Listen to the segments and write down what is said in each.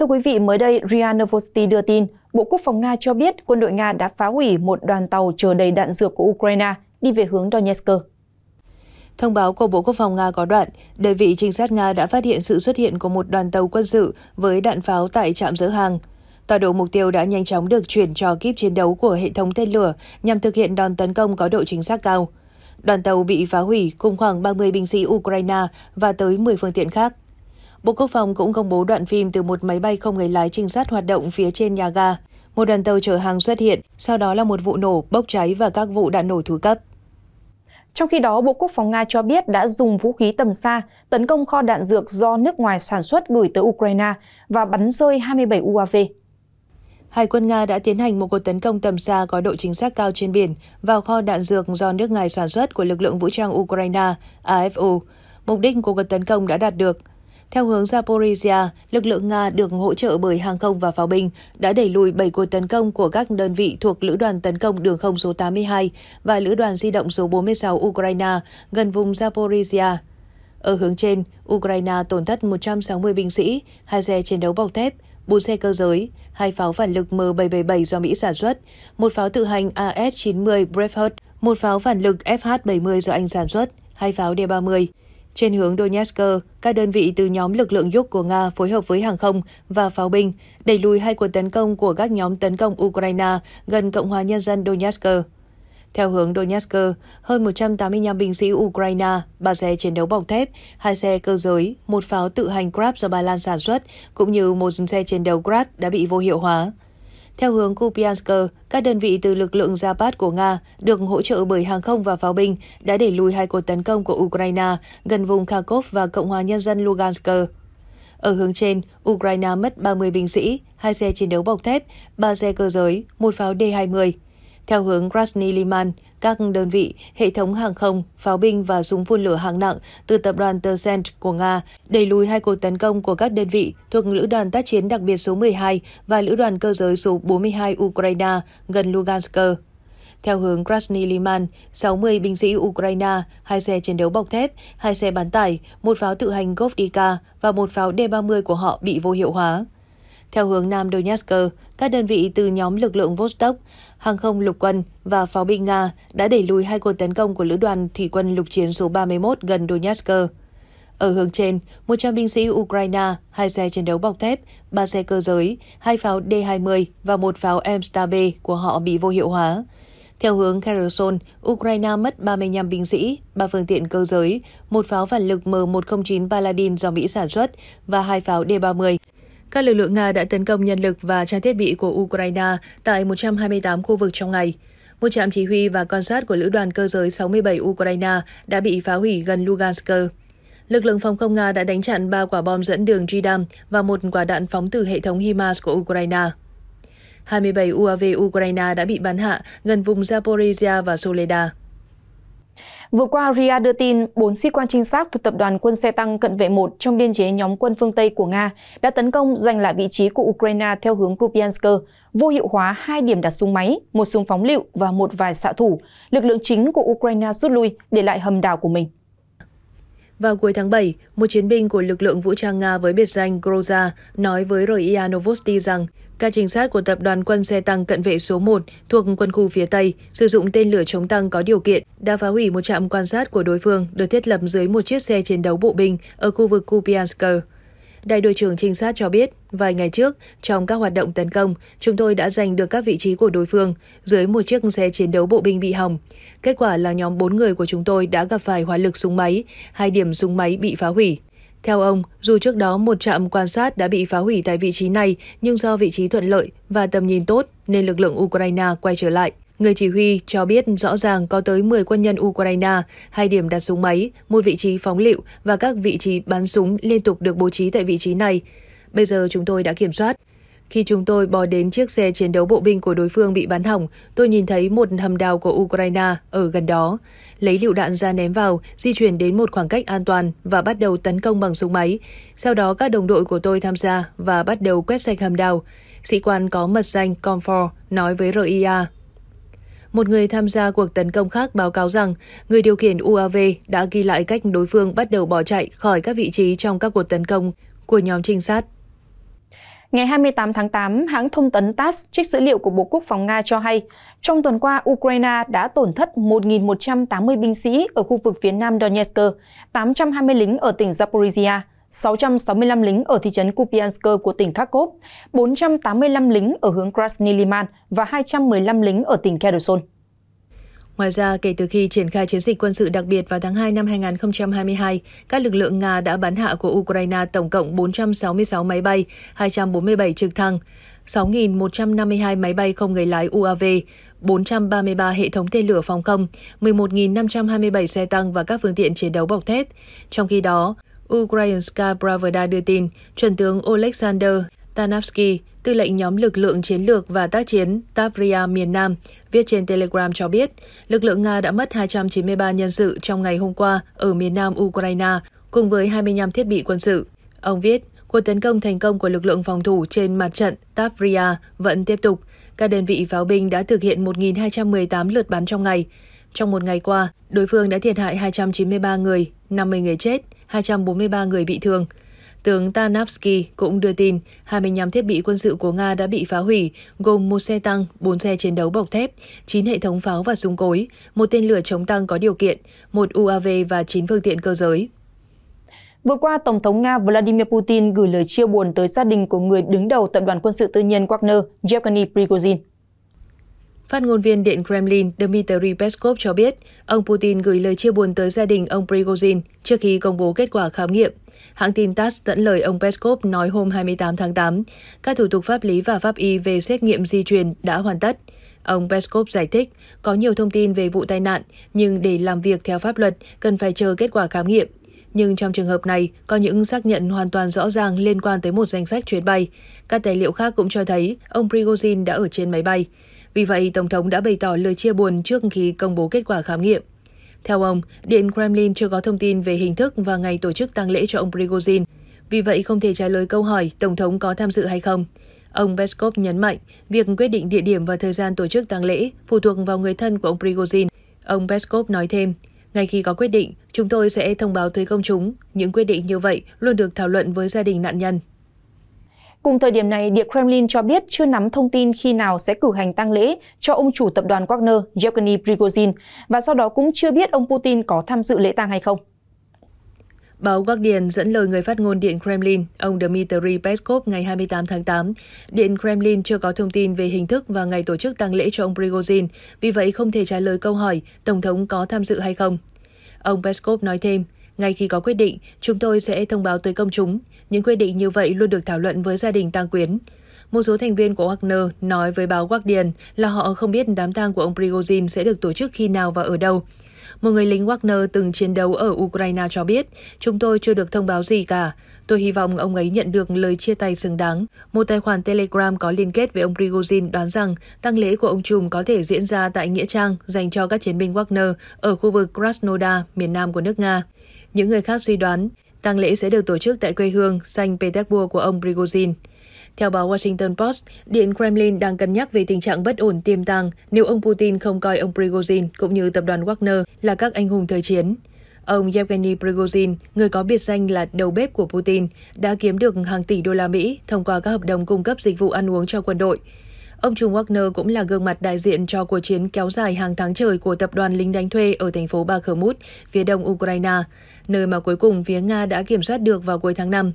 Thưa quý vị, mới đây, RIA Novosti đưa tin, Bộ Quốc phòng Nga cho biết quân đội Nga đã phá hủy một đoàn tàu chở đầy đạn dược của Ukraine đi về hướng Donetsk. Thông báo của Bộ Quốc phòng Nga có đoạn, đơn vị trinh sát Nga đã phát hiện sự xuất hiện của một đoàn tàu quân sự với đạn pháo tại trạm dỡ hàng. Tọa độ mục tiêu đã nhanh chóng được chuyển cho kíp chiến đấu của hệ thống tên lửa nhằm thực hiện đòn tấn công có độ chính xác cao. Đoàn tàu bị phá hủy cùng khoảng 30 binh sĩ Ukraine và tới 10 phương tiện khác. Bộ Quốc phòng cũng công bố đoạn phim từ một máy bay không người lái trinh sát hoạt động phía trên nhà ga. Một đoàn tàu chở hàng xuất hiện, sau đó là một vụ nổ, bốc cháy và các vụ đạn nổ thứ cấp. Trong khi đó, Bộ Quốc phòng Nga cho biết đã dùng vũ khí tầm xa tấn công kho đạn dược do nước ngoài sản xuất gửi tới Ukraine và bắn rơi 27 UAV. Hải quân Nga đã tiến hành một cuộc tấn công tầm xa có độ chính xác cao trên biển vào kho đạn dược do nước ngoài sản xuất của lực lượng vũ trang Ukraine, AFU. Mục đích của cuộc tấn công đã đạt được theo hướng Zaporizhia, lực lượng Nga được hỗ trợ bởi hàng không và pháo binh đã đẩy lùi 7 cuộc tấn công của các đơn vị thuộc Lữ đoàn tấn công đường không số 82 và Lữ đoàn di động số 46 Ukraine gần vùng Zaporizhia. Ở hướng trên, Ukraine tổn thất 160 binh sĩ, hai xe chiến đấu bọc thép, bốn xe cơ giới, hai pháo phản lực M777 do Mỹ sản xuất, một pháo tự hành AS-90 Braveheart, một pháo phản lực FH-70 do Anh sản xuất, hai pháo D-30. Trên hướng Donetsk, các đơn vị từ nhóm lực lượng Yuk của Nga phối hợp với hàng không và pháo binh đẩy lùi hai cuộc tấn công của các nhóm tấn công Ukraine gần Cộng hòa Nhân dân Donetsk. Theo hướng Donetsk, hơn 185 binh sĩ Ukraine, ba xe chiến đấu bọc thép, hai xe cơ giới, một pháo tự hành Grab do Ba Lan sản xuất, cũng như một xe chiến đấu Grad đã bị vô hiệu hóa. Theo hướng Kupiansk, các đơn vị từ lực lượng Zapad của Nga được hỗ trợ bởi hàng không và pháo binh đã đẩy lùi hai cuộc tấn công của Ukraine gần vùng Kharkov và Cộng hòa Nhân dân Lugansk. Ở hướng trên, Ukraine mất 30 binh sĩ, hai xe chiến đấu bọc thép, ba xe cơ giới, một pháo D-20. Theo hướng Krasny Liman, các đơn vị, hệ thống hàng không, pháo binh và súng phun lửa hạng nặng từ tập đoàn Tencent của Nga đẩy lùi hai cuộc tấn công của các đơn vị thuộc Lữ đoàn tác chiến đặc biệt số 12 và Lữ đoàn cơ giới số 42 Ukraine gần Lugansk. Theo hướng Krasny Liman, 60 binh sĩ Ukraine, hai xe chiến đấu bọc thép, hai xe bán tải, một pháo tự hành Govdika và một pháo D-30 của họ bị vô hiệu hóa theo hướng Nam Donetsk, các đơn vị từ nhóm lực lượng Vostok, hàng không lục quân và pháo binh Nga đã đẩy lùi hai cuộc tấn công của lữ đoàn thủy quân lục chiến số 31 gần Donetsk. Ở hướng trên, 100 binh sĩ Ukraine, hai xe chiến đấu bọc thép, ba xe cơ giới, hai pháo D-20 và một pháo m B của họ bị vô hiệu hóa. Theo hướng Kherson, Ukraine mất 35 binh sĩ, 3 phương tiện cơ giới, một pháo phản lực M109 Paladin do Mỹ sản xuất và hai pháo D-30. Các lực lượng Nga đã tấn công nhân lực và trang thiết bị của Ukraine tại 128 khu vực trong ngày. Một trạm chỉ huy và quan sát của Lữ đoàn Cơ giới 67 Ukraine đã bị phá hủy gần Lugansk. Lực lượng phòng không Nga đã đánh chặn 3 quả bom dẫn đường Jidam và một quả đạn phóng từ hệ thống HIMARS của Ukraine. 27 UAV Ukraine đã bị bắn hạ gần vùng Zaporizhia và Soledar. Vừa qua, Ria đưa tin 4 sĩ quan trinh sát thuộc Tập đoàn quân xe tăng cận vệ 1 trong biên chế nhóm quân phương Tây của Nga đã tấn công giành lại vị trí của Ukraine theo hướng Kupiansk, vô hiệu hóa hai điểm đặt súng máy, một súng phóng lựu và một vài xạ thủ. Lực lượng chính của Ukraine rút lui, để lại hầm đảo của mình. Vào cuối tháng 7, một chiến binh của lực lượng vũ trang Nga với biệt danh Groza nói với RIA Novosti rằng các trinh sát của tập đoàn quân xe tăng cận vệ số 1 thuộc quân khu phía Tây sử dụng tên lửa chống tăng có điều kiện đã phá hủy một trạm quan sát của đối phương được thiết lập dưới một chiếc xe chiến đấu bộ binh ở khu vực Kupiansk. Đại đội trưởng trinh sát cho biết, vài ngày trước, trong các hoạt động tấn công, chúng tôi đã giành được các vị trí của đối phương dưới một chiếc xe chiến đấu bộ binh bị hỏng. Kết quả là nhóm 4 người của chúng tôi đã gặp phải hỏa lực súng máy, hai điểm súng máy bị phá hủy. Theo ông, dù trước đó một trạm quan sát đã bị phá hủy tại vị trí này, nhưng do vị trí thuận lợi và tầm nhìn tốt nên lực lượng Ukraine quay trở lại. Người chỉ huy cho biết rõ ràng có tới 10 quân nhân Ukraine, hai điểm đặt súng máy, một vị trí phóng lựu và các vị trí bắn súng liên tục được bố trí tại vị trí này. Bây giờ chúng tôi đã kiểm soát. Khi chúng tôi bò đến chiếc xe chiến đấu bộ binh của đối phương bị bắn hỏng, tôi nhìn thấy một hầm đào của Ukraine ở gần đó. Lấy lựu đạn ra ném vào, di chuyển đến một khoảng cách an toàn và bắt đầu tấn công bằng súng máy. Sau đó các đồng đội của tôi tham gia và bắt đầu quét sạch hầm đào. Sĩ quan có mật danh Comfort nói với RIA một người tham gia cuộc tấn công khác báo cáo rằng người điều khiển UAV đã ghi lại cách đối phương bắt đầu bỏ chạy khỏi các vị trí trong các cuộc tấn công của nhóm trinh sát. Ngày 28 tháng 8, hãng thông tấn TASS trích dữ liệu của Bộ Quốc phòng Nga cho hay, trong tuần qua, Ukraine đã tổn thất 1.180 binh sĩ ở khu vực phía nam Donetsk, 820 lính ở tỉnh Zaporizhia, 665 lính ở thị trấn Kupiansk của tỉnh Kharkov, 485 lính ở hướng Krasny Liman và 215 lính ở tỉnh Kherson. Ngoài ra, kể từ khi triển khai chiến dịch quân sự đặc biệt vào tháng 2 năm 2022, các lực lượng Nga đã bắn hạ của Ukraine tổng cộng 466 máy bay, 247 trực thăng, 6.152 máy bay không người lái UAV, 433 hệ thống tên lửa phòng không, 11.527 xe tăng và các phương tiện chiến đấu bọc thép. Trong khi đó, Ukrainska Pravda đưa tin, chuẩn tướng Oleksandr Tanavsky, tư lệnh nhóm lực lượng chiến lược và tác chiến Tavria miền Nam, viết trên Telegram cho biết, lực lượng Nga đã mất 293 nhân sự trong ngày hôm qua ở miền Nam Ukraine, cùng với 25 thiết bị quân sự. Ông viết, cuộc tấn công thành công của lực lượng phòng thủ trên mặt trận Tavria vẫn tiếp tục. Các đơn vị pháo binh đã thực hiện 1.218 lượt bắn trong ngày. Trong một ngày qua, đối phương đã thiệt hại 293 người, 50 người chết, 243 người bị thương. Tướng Tanavsky cũng đưa tin 25 thiết bị quân sự của Nga đã bị phá hủy, gồm một xe tăng, 4 xe chiến đấu bọc thép, 9 hệ thống pháo và súng cối, một tên lửa chống tăng có điều kiện, một UAV và 9 phương tiện cơ giới. Vừa qua, Tổng thống Nga Vladimir Putin gửi lời chia buồn tới gia đình của người đứng đầu tập đoàn quân sự tư nhân Wagner, Yevgeny Prigozhin. Phát ngôn viên Điện Kremlin Dmitry Peskov cho biết, ông Putin gửi lời chia buồn tới gia đình ông Prigozhin trước khi công bố kết quả khám nghiệm. Hãng tin TASS dẫn lời ông Peskov nói hôm 28 tháng 8, các thủ tục pháp lý và pháp y về xét nghiệm di truyền đã hoàn tất. Ông Peskov giải thích có nhiều thông tin về vụ tai nạn, nhưng để làm việc theo pháp luật cần phải chờ kết quả khám nghiệm. Nhưng trong trường hợp này, có những xác nhận hoàn toàn rõ ràng liên quan tới một danh sách chuyến bay. Các tài liệu khác cũng cho thấy ông Prigozhin đã ở trên máy bay. Vì vậy, Tổng thống đã bày tỏ lời chia buồn trước khi công bố kết quả khám nghiệm. Theo ông, Điện Kremlin chưa có thông tin về hình thức và ngày tổ chức tang lễ cho ông Prigozhin, vì vậy không thể trả lời câu hỏi Tổng thống có tham dự hay không. Ông Peskov nhấn mạnh, việc quyết định địa điểm và thời gian tổ chức tang lễ phụ thuộc vào người thân của ông Prigozhin. Ông Peskov nói thêm, ngay khi có quyết định, chúng tôi sẽ thông báo tới công chúng. Những quyết định như vậy luôn được thảo luận với gia đình nạn nhân. Cùng thời điểm này, Điện Kremlin cho biết chưa nắm thông tin khi nào sẽ cử hành tang lễ cho ông chủ tập đoàn Wagner Yevgeny Prigozhin và sau đó cũng chưa biết ông Putin có tham dự lễ tang hay không. Báo Guardian dẫn lời người phát ngôn Điện Kremlin, ông Dmitry Peskov ngày 28 tháng 8. Điện Kremlin chưa có thông tin về hình thức và ngày tổ chức tang lễ cho ông Prigozhin, vì vậy không thể trả lời câu hỏi Tổng thống có tham dự hay không. Ông Peskov nói thêm, ngay khi có quyết định, chúng tôi sẽ thông báo tới công chúng. Những quyết định như vậy luôn được thảo luận với gia đình tang quyến. Một số thành viên của Wagner nói với báo Guardian là họ không biết đám tang của ông Prigozhin sẽ được tổ chức khi nào và ở đâu. Một người lính Wagner từng chiến đấu ở Ukraine cho biết, chúng tôi chưa được thông báo gì cả. Tôi hy vọng ông ấy nhận được lời chia tay xứng đáng. Một tài khoản Telegram có liên kết với ông Prigozhin đoán rằng tăng lễ của ông Trùm có thể diễn ra tại Nghĩa Trang dành cho các chiến binh Wagner ở khu vực Krasnodar, miền nam của nước Nga. Những người khác suy đoán, tăng lễ sẽ được tổ chức tại quê hương Saint Petersburg của ông Prigozhin. Theo báo Washington Post, Điện Kremlin đang cân nhắc về tình trạng bất ổn tiềm tàng nếu ông Putin không coi ông Prigozhin cũng như tập đoàn Wagner là các anh hùng thời chiến. Ông Yevgeny Prigozhin, người có biệt danh là đầu bếp của Putin, đã kiếm được hàng tỷ đô la Mỹ thông qua các hợp đồng cung cấp dịch vụ ăn uống cho quân đội. Ông Trung Wagner cũng là gương mặt đại diện cho cuộc chiến kéo dài hàng tháng trời của tập đoàn lính đánh thuê ở thành phố Bakhmut, phía đông Ukraine, nơi mà cuối cùng phía Nga đã kiểm soát được vào cuối tháng 5.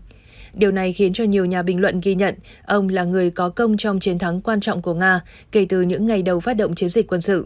Điều này khiến cho nhiều nhà bình luận ghi nhận ông là người có công trong chiến thắng quan trọng của Nga kể từ những ngày đầu phát động chiến dịch quân sự.